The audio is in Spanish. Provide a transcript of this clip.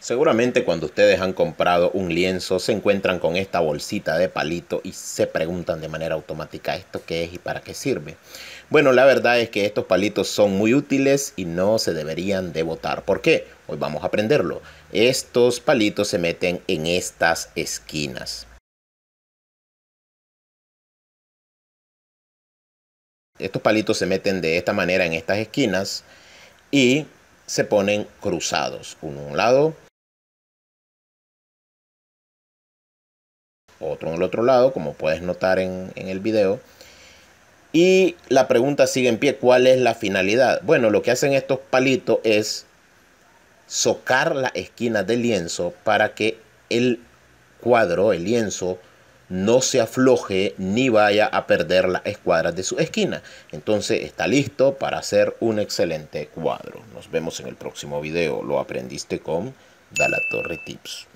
Seguramente cuando ustedes han comprado un lienzo se encuentran con esta bolsita de palito y se preguntan de manera automática esto qué es y para qué sirve. Bueno, la verdad es que estos palitos son muy útiles y no se deberían de botar. ¿Por qué? Hoy vamos a aprenderlo. Estos palitos se meten en estas esquinas. Estos palitos se meten de esta manera en estas esquinas y se ponen cruzados, uno a un lado otro en el otro lado, como puedes notar en, el video. Y la pregunta sigue en pie, ¿cuál es la finalidad? Bueno, lo que hacen estos palitos es socar la esquina del lienzo para que el cuadro, el lienzo, no se afloje ni vaya a perder las escuadras de su esquina. Entonces está listo para hacer un excelente cuadro. Nos vemos en el próximo video. Lo aprendiste con torre Tips.